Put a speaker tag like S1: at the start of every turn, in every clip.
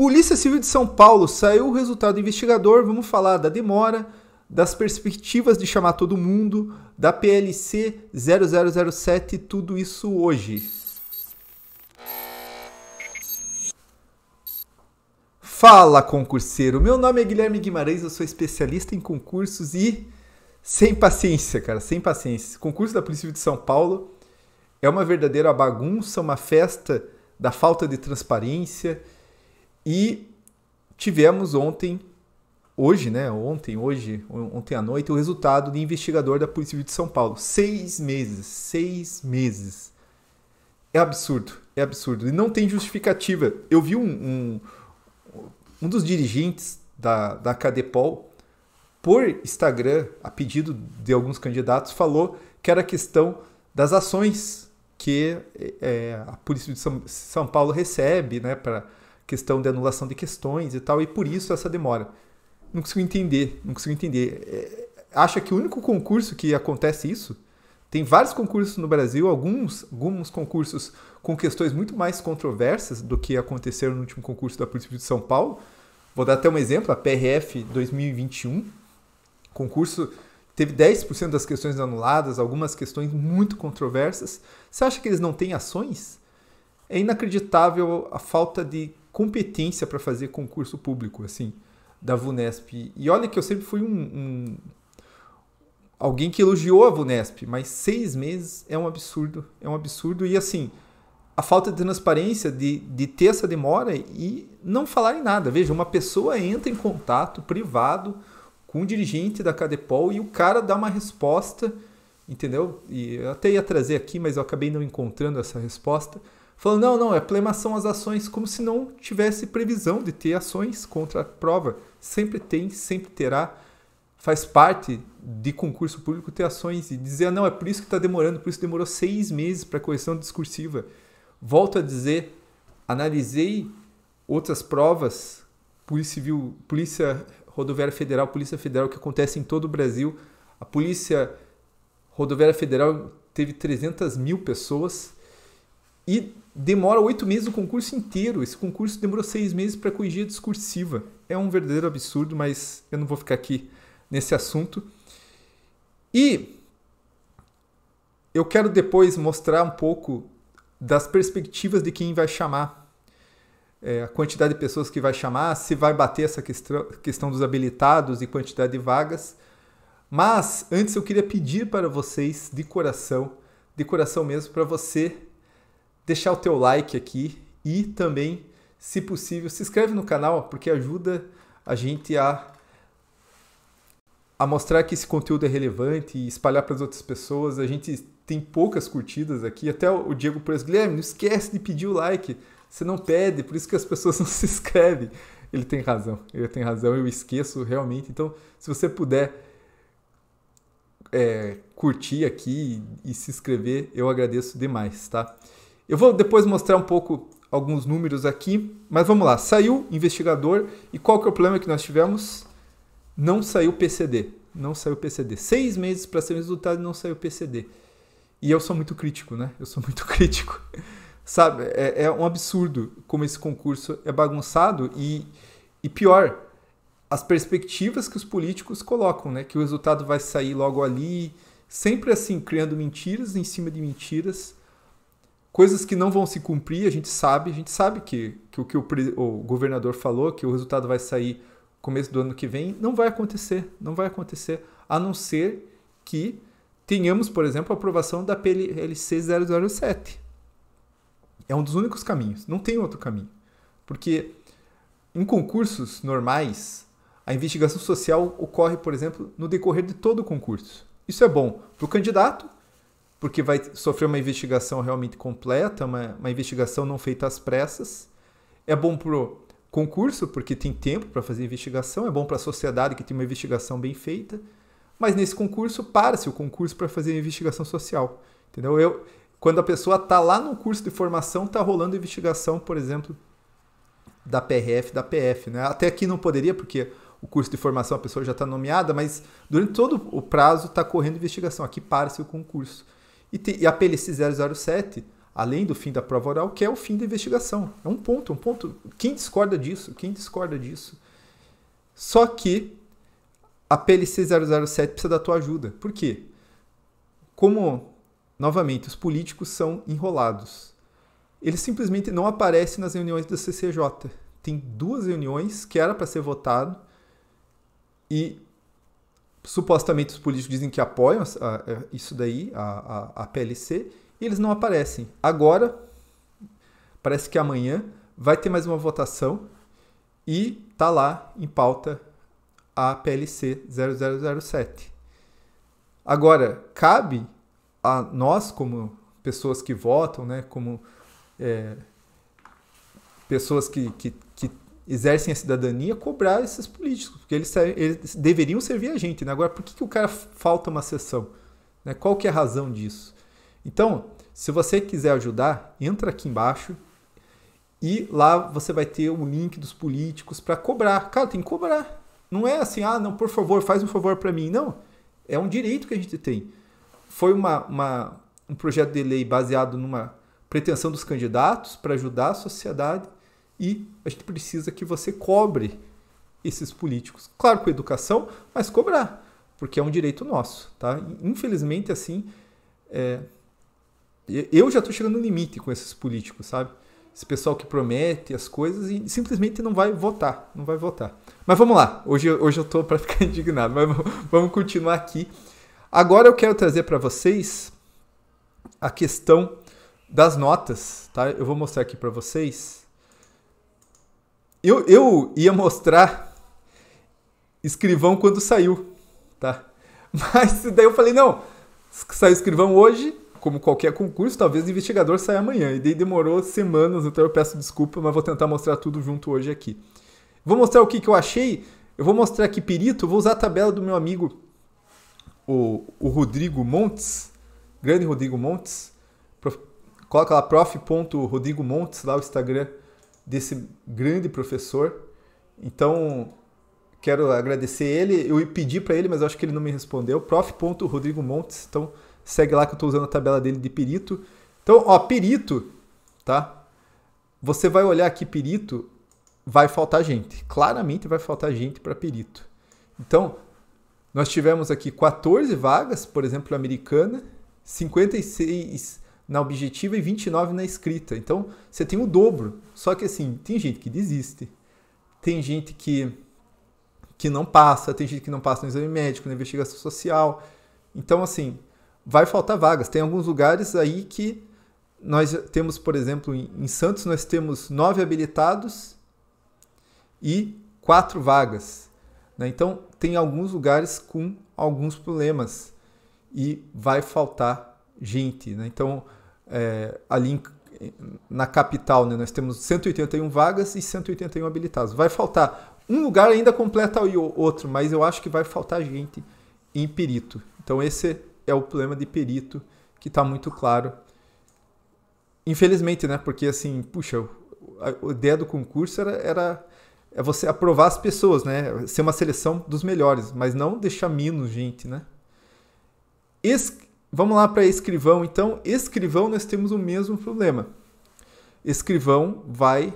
S1: Polícia Civil de São Paulo saiu o resultado investigador. Vamos falar da demora, das perspectivas de chamar todo mundo, da PLC 0007, tudo isso hoje. Fala concurseiro, meu nome é Guilherme Guimarães, eu sou especialista em concursos e sem paciência, cara, sem paciência. concurso da Polícia Civil de São Paulo é uma verdadeira bagunça, uma festa da falta de transparência e tivemos ontem, hoje, né? Ontem, hoje, ontem à noite, o resultado de investigador da Polícia Civil de São Paulo. Seis meses, seis meses. É absurdo, é absurdo. E não tem justificativa. Eu vi um, um, um dos dirigentes da, da Cadepol por Instagram, a pedido de alguns candidatos, falou que era questão das ações que é, a Polícia de São, Paulo recebe né, para questão de anulação de questões e tal, e por isso essa demora. Não consigo entender, não consigo entender. É, acha que o único concurso que acontece isso? Tem vários concursos no Brasil, alguns, alguns concursos com questões muito mais controversas do que aconteceram no último concurso da Polícia de São Paulo. Vou dar até um exemplo, a PRF 2021, concurso teve 10% das questões anuladas, algumas questões muito controversas. Você acha que eles não têm ações? É inacreditável a falta de competência para fazer concurso público, assim, da VUNESP. E olha que eu sempre fui um, um alguém que elogiou a VUNESP, mas seis meses é um absurdo, é um absurdo. E assim, a falta de transparência, de, de ter essa demora e não falar em nada. Veja, uma pessoa entra em contato privado com o um dirigente da Cadepol e o cara dá uma resposta, entendeu? E eu até ia trazer aqui, mas eu acabei não encontrando essa resposta falando: não, não, é plemação às ações, como se não tivesse previsão de ter ações contra a prova. Sempre tem, sempre terá. Faz parte de concurso público ter ações e dizer: ah, não, é por isso que está demorando, por isso demorou seis meses para a correção discursiva. Volto a dizer: analisei outras provas, Polícia Civil, Polícia Rodoviária Federal, Polícia Federal, que acontece em todo o Brasil. A Polícia Rodoviária Federal teve 300 mil pessoas e demora oito meses o concurso inteiro. Esse concurso demorou seis meses para corrigir a discursiva. É um verdadeiro absurdo, mas eu não vou ficar aqui nesse assunto. E eu quero depois mostrar um pouco das perspectivas de quem vai chamar, é, a quantidade de pessoas que vai chamar, se vai bater essa questão, questão dos habilitados e quantidade de vagas. Mas antes eu queria pedir para vocês, de coração, de coração mesmo, para você deixar o teu like aqui e também, se possível, se inscreve no canal porque ajuda a gente a a mostrar que esse conteúdo é relevante e espalhar para as outras pessoas. A gente tem poucas curtidas aqui. Até o Diego Pérez Guilherme, não esquece de pedir o like. Você não pede, por isso que as pessoas não se inscrevem. Ele tem razão, ele tem razão, eu esqueço realmente. Então, se você puder é, curtir aqui e se inscrever, eu agradeço demais, tá? Eu vou depois mostrar um pouco alguns números aqui, mas vamos lá. Saiu investigador e qual que é o problema que nós tivemos? Não saiu PCD, não saiu PCD. Seis meses para ser o resultado e não saiu PCD. E eu sou muito crítico, né? Eu sou muito crítico. Sabe, é, é um absurdo como esse concurso é bagunçado e, e pior, as perspectivas que os políticos colocam, né? Que o resultado vai sair logo ali, sempre assim, criando mentiras em cima de mentiras coisas que não vão se cumprir, a gente sabe, a gente sabe que, que o que o, o governador falou, que o resultado vai sair começo do ano que vem, não vai acontecer, não vai acontecer, a não ser que tenhamos, por exemplo, a aprovação da PLC 007. É um dos únicos caminhos, não tem outro caminho. Porque em concursos normais, a investigação social ocorre, por exemplo, no decorrer de todo o concurso. Isso é bom para o candidato, porque vai sofrer uma investigação realmente completa, uma, uma investigação não feita às pressas. É bom para o concurso, porque tem tempo para fazer investigação, é bom para a sociedade que tem uma investigação bem feita, mas nesse concurso para-se o concurso para fazer investigação social. Entendeu? Eu, quando a pessoa está lá no curso de formação, está rolando investigação, por exemplo, da PRF, da PF. Né? Até aqui não poderia, porque o curso de formação a pessoa já está nomeada, mas durante todo o prazo está correndo investigação. Aqui para-se o concurso. E, tem, e a PLC 007, além do fim da prova oral, quer é o fim da investigação. É um ponto, um ponto. Quem discorda disso? Quem discorda disso? Só que a PLC 007 precisa da tua ajuda. Por quê? Como, novamente, os políticos são enrolados. Eles simplesmente não aparecem nas reuniões da CCJ. Tem duas reuniões que era para ser votado e supostamente os políticos dizem que apoiam a, a, é, isso daí, a, a, a PLC, e eles não aparecem. Agora, parece que amanhã vai ter mais uma votação e tá lá em pauta a PLC 0007. Agora, cabe a nós, como pessoas que votam, né, como é, pessoas que, que, que exercem a cidadania cobrar esses políticos, porque eles, eles deveriam servir a gente. Né? Agora, por que, que o cara falta uma sessão? Né? Qual que é a razão disso? Então, se você quiser ajudar, entra aqui embaixo e lá você vai ter o link dos políticos para cobrar. Cara, tem que cobrar. Não é assim, ah, não, por favor, faz um favor para mim. Não, é um direito que a gente tem. Foi uma, uma um projeto de lei baseado numa pretensão dos candidatos para ajudar a sociedade e a gente precisa que você cobre esses políticos. Claro com educação, mas cobrar, porque é um direito nosso, tá? Infelizmente, assim, é... eu já estou chegando no limite com esses políticos, sabe? Esse pessoal que promete as coisas e simplesmente não vai votar, não vai votar. Mas vamos lá, hoje, hoje eu estou para ficar indignado, mas vamos continuar aqui. Agora eu quero trazer para vocês a questão das notas, tá? Eu vou mostrar aqui para vocês eu, eu ia mostrar escrivão quando saiu, tá? Mas daí eu falei, não, saiu escrivão hoje, como qualquer concurso, talvez o investigador saia amanhã. E daí demorou semanas, então eu peço desculpa, mas vou tentar mostrar tudo junto hoje aqui. Vou mostrar o que, que eu achei, eu vou mostrar aqui perito, vou usar a tabela do meu amigo, o, o Rodrigo Montes, grande Rodrigo Montes. Prof, coloca lá prof.rodrigo Montes, lá o Instagram desse grande professor. Então, quero agradecer ele. Eu pedi para ele, mas acho que ele não me respondeu. Prof.Rodrigo Montes. Então, segue lá que eu estou usando a tabela dele de perito. Então, ó, perito, tá? Você vai olhar aqui perito, vai faltar gente. Claramente vai faltar gente para perito. Então, nós tivemos aqui 14 vagas, por exemplo, americana, 56 na objetiva e 29 na escrita. Então, você tem o dobro. Só que assim, tem gente que desiste. Tem gente que que não passa, tem gente que não passa no exame médico, na investigação social. Então, assim, vai faltar vagas. Tem alguns lugares aí que nós temos, por exemplo, em Santos nós temos nove habilitados e quatro vagas. Né? Então, tem alguns lugares com alguns problemas e vai faltar gente. Né? Então, é, ali em, na capital, né, nós temos 181 vagas e 181 habilitados. Vai faltar um lugar ainda completa o outro, mas eu acho que vai faltar gente em perito. Então esse é o problema de perito que está muito claro. Infelizmente, né? Porque assim, puxa, a, ideia do concurso era, era é você aprovar as pessoas, né? Ser uma seleção dos melhores, mas não deixar menos gente, né? Es Vamos lá para escrivão, então. Escrivão, nós temos o mesmo problema. Escrivão vai.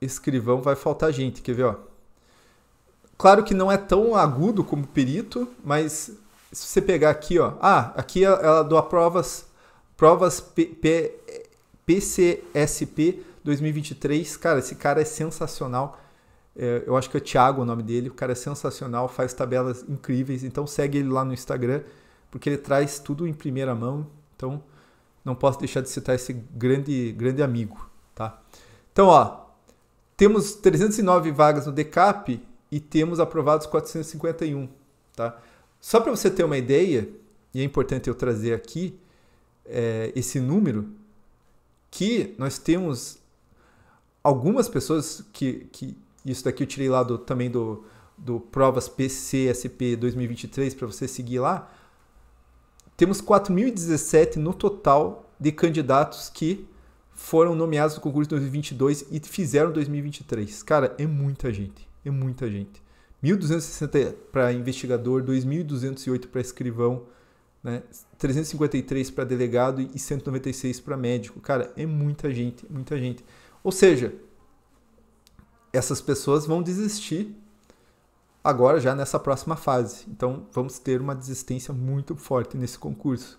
S1: Escrivão vai faltar gente, quer ver? Ó. Claro que não é tão agudo como perito, mas se você pegar aqui, ó. Ah, aqui é, ela doa provas, provas P, P, PCSP 2023. Cara, esse cara é sensacional. É, eu acho que é Thiago o nome dele. O cara é sensacional, faz tabelas incríveis. Então segue ele lá no Instagram, porque ele traz tudo em primeira mão. Então não posso deixar de citar esse grande, grande amigo, tá? Então, ó, temos 309 vagas no Decap e temos aprovados 451, tá? Só para você ter uma ideia, e é importante eu trazer aqui é, esse número, que nós temos algumas pessoas que, que, isso daqui eu tirei lá do, também do, do Provas PCSP 2023 para você seguir lá. Temos 4.017 no total de candidatos que foram nomeados no concurso 2022 e fizeram 2023. Cara, é muita gente, é muita gente. 1.260 para investigador, 2.208 para escrivão, né? 353 para delegado e 196 para médico. Cara, é muita gente, muita gente. Ou seja, essas pessoas vão desistir agora já nessa próxima fase. Então vamos ter uma desistência muito forte nesse concurso,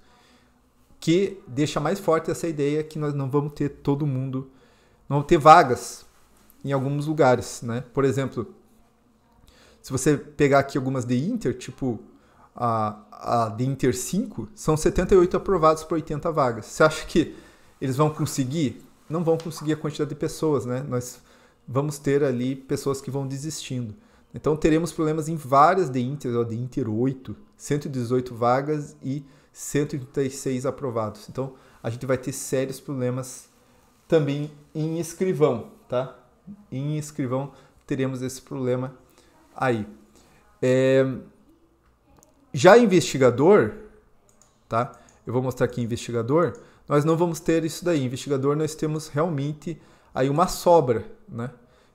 S1: que deixa mais forte essa ideia que nós não vamos ter todo mundo, não vamos ter vagas em alguns lugares, né? Por exemplo, se você pegar aqui algumas de Inter, tipo a, a de Inter 5, são 78 aprovados por 80 vagas. Você acha que eles vão conseguir? Não vão conseguir a quantidade de pessoas, né? Nós vamos ter ali pessoas que vão desistindo. Então teremos problemas em várias de Inter, de Inter 8, 118 vagas e 136 aprovados. Então a gente vai ter sérios problemas também em escrivão, tá? Em escrivão teremos esse problema aí. É... Já investigador, tá? Eu vou mostrar aqui investigador. Nós não vamos ter isso daí. Investigador nós temos realmente aí uma sobra, né?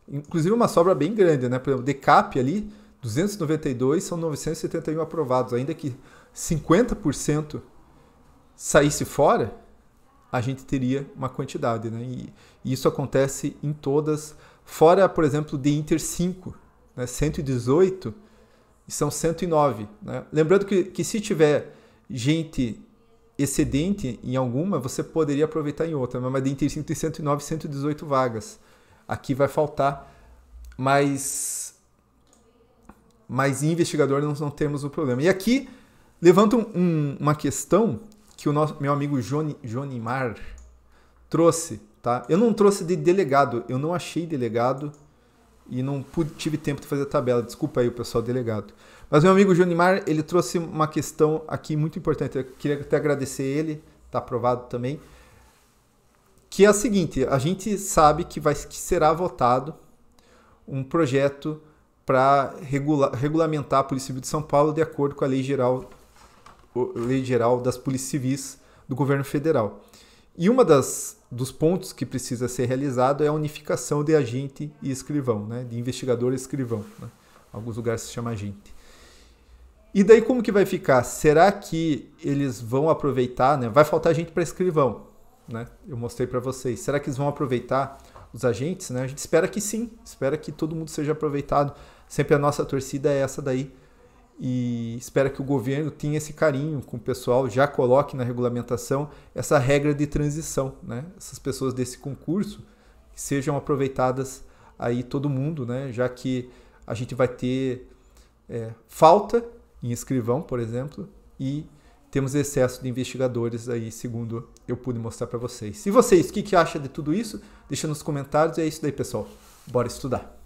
S1: Inclusive uma sobra bem grande, né? Por exemplo, DECAP ali, 292 são 971 aprovados, ainda que 50% saísse fora, a gente teria uma quantidade, né? E, e isso acontece em todas, fora, por exemplo, de Inter 5, né? 118 são 109, né? Lembrando que, que se tiver gente excedente em alguma, você poderia aproveitar em outra, né? mas de Inter 5 tem 109, 118 vagas aqui vai faltar, mais mais investigador nós não temos o problema. E aqui levanta um, uma questão que o nosso, meu amigo Johnny, Johnny Mar trouxe, tá? Eu não trouxe de delegado, eu não achei delegado e não pude, tive tempo de fazer a tabela. Desculpa aí o pessoal delegado. Mas meu amigo Jonimar, ele trouxe uma questão aqui muito importante. Eu queria até agradecer ele, está aprovado também que é a seguinte: a gente sabe que vai que será votado um projeto para regula regulamentar a Polícia Civil de São Paulo de acordo com a lei geral, lei geral das polícias civis do governo federal. E uma das dos pontos que precisa ser realizado é a unificação de agente e escrivão, né? de investigador e escrivão. Né? Alguns lugares se chama agente. E daí como que vai ficar? Será que eles vão aproveitar, né? Vai faltar gente para escrivão né? Eu mostrei para vocês. Será que eles vão aproveitar os agentes, né? A gente espera que sim, espera que todo mundo seja aproveitado. Sempre a nossa torcida é essa daí. E espera que o governo tenha esse carinho com o pessoal, já coloque na regulamentação essa regra de transição, né? Essas pessoas desse concurso sejam aproveitadas aí todo mundo, né? Já que a gente vai ter é, falta em escrivão, por exemplo, e temos excesso de investigadores aí, segundo eu pude mostrar para vocês. E vocês, o que, que acha de tudo isso? Deixa nos comentários. E é isso daí, pessoal. Bora estudar!